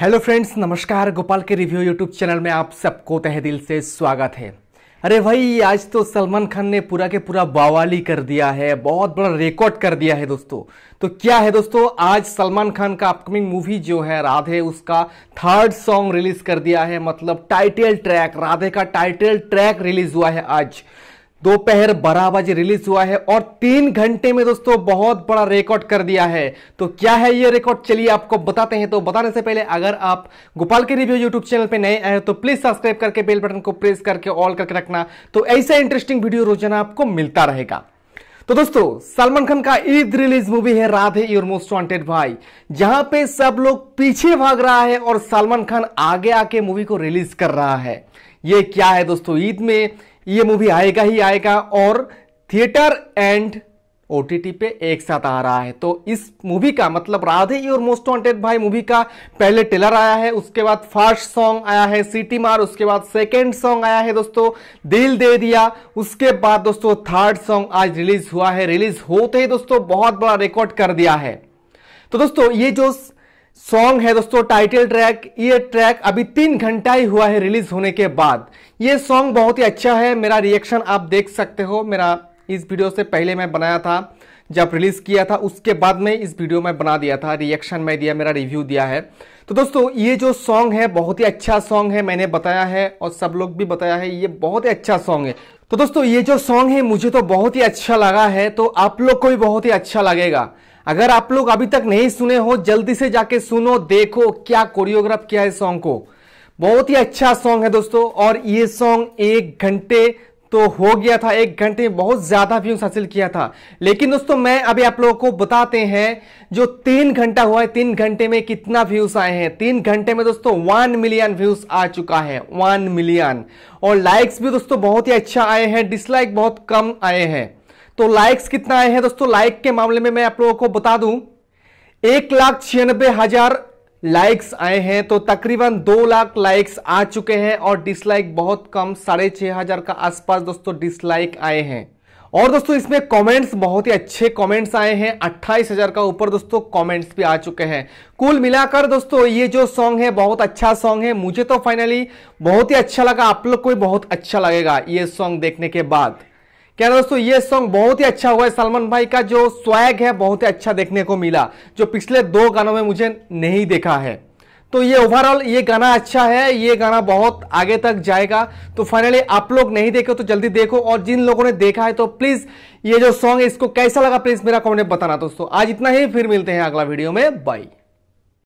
hello friends नमस्कार गोपाल के review YouTube channel में आप सबको तह दिल से स्वागत है अरे भाई आज तो सलमान खान ने पूरा के पूरा बवाली कर दिया है बहुत बड़ा रिकॉर्ड कर दिया है दोस्तों तो क्या है दोस्तों आज सलमान खान का अपकमिंग मूवी जो है राधे उसका थर्ड सॉन्ग रिलीज कर दिया है मतलब टाइटल ट्रैक राधे का टाइटल ट्रैक रिलीज हुआ है आज दोपहर बारह बजे रिलीज हुआ है और तीन घंटे में दोस्तों बहुत बड़ा रिकॉर्ड कर दिया है तो क्या है ये रिकॉर्ड चलिए आपको बताते हैं तो बताने से पहले अगर आप गोपाल के रिव्यू यूट्यूब चैनल पे नए आए तो प्लीज सब्सक्राइब करके बेल बटन को प्रेस करके ऑल करके रखना तो ऐसा इंटरेस्टिंग वीडियो रोजाना आपको मिलता रहेगा तो दोस्तों सलमान खान का ईद रिलीज मूवी है राधे योर मोस्ट वांटेड भाई जहां पे सब लोग पीछे भाग रहा है और सलमान खान आगे आके मूवी को रिलीज कर रहा है ये क्या है दोस्तों ईद में ये मूवी आएगा ही आएगा और थिएटर एंड ओ पे एक साथ आ रहा है तो इस मूवी का मतलब राधे और मोस्ट वॉन्टेड भाई मूवी का पहले टेलर आया है उसके बाद फर्स्ट सॉन्ग आया है सिटी मार उसके बाद सेकेंड सॉन्ग आया है दोस्तों दिल दे दिया उसके बाद दोस्तों थर्ड सॉन्ग आज रिलीज हुआ है रिलीज होते ही दोस्तों बहुत बड़ा रिकॉर्ड कर दिया है तो दोस्तों ये जो सॉन्ग है दोस्तों टाइटल ट्रैक ये ट्रैक अभी तीन घंटा ही हुआ है रिलीज होने के बाद ये सॉन्ग बहुत ही अच्छा है मेरा रिएक्शन आप देख सकते हो मेरा इस वीडियो से पहले मैं बनाया था जब रिलीज़ किया था उसके बाद में इस वीडियो में बना दिया था रिएक्शन में दिया मेरा रिव्यू दिया है तो दोस्तों ये जो सॉन्ग है बहुत ही अच्छा सॉन्ग है मैंने बताया है और सब लोग भी बताया है ये बहुत ही अच्छा सॉन्ग है तो दोस्तों ये जो सॉन्ग है मुझे तो बहुत ही अच्छा लगा है तो आप लोग को भी बहुत ही अच्छा लगेगा अगर आप लोग अभी तक नहीं सुने हो जल्दी से जाके सुनो देखो क्या कोरियोग्राफ किया है सॉन्ग को बहुत ही अच्छा सॉन्ग है दोस्तों और ये सॉन्ग एक घंटे तो हो गया था एक घंटे में बहुत ज्यादा व्यूज हासिल किया था लेकिन दोस्तों मैं अभी आप लोगों को बताते हैं जो तीन घंटा हुआ है तीन घंटे में कितना व्यूज आए हैं तीन घंटे में दोस्तों वन मिलियन व्यूज आ चुका है वन मिलियन और लाइक्स भी दोस्तों बहुत ही अच्छा आए हैं डिसलाइक बहुत कम आए हैं तो लाइक्स कितना आए हैं दोस्तों लाइक के मामले में मैं आप लोगों को बता दूं एक लाख छियानबे हजार लाइक्स आए हैं तो तकरीबन दो लाख लाइक्स आ चुके हैं और डिसलाइक बहुत कम साढ़े छह हजार का आसपास दोस्तों डिसलाइक आए हैं और दोस्तों इसमें कमेंट्स बहुत ही अच्छे कमेंट्स आए हैं अट्ठाईस हजार का ऊपर दोस्तों कमेंट्स भी आ चुके हैं कुल मिलाकर दोस्तों ये जो सॉन्ग है बहुत अच्छा सॉन्ग है मुझे तो फाइनली बहुत ही अच्छा लगा आप लोग को भी बहुत अच्छा लगेगा ये सॉन्ग देखने के बाद क्या दोस्तों ये सॉन्ग बहुत ही अच्छा हुआ है सलमान भाई का जो स्वैग है बहुत ही अच्छा देखने को मिला जो पिछले दो गानों में मुझे नहीं देखा है तो ये ओवरऑल ये गाना अच्छा है ये गाना बहुत आगे तक जाएगा तो फाइनली आप लोग नहीं देखे तो जल्दी देखो और जिन लोगों ने देखा है तो प्लीज़ ये जो सॉन्ग है इसको कैसा लगा प्लीज़ मेरा कमेंट बताना दोस्तों आज इतना ही फिर मिलते हैं अगला वीडियो में बाई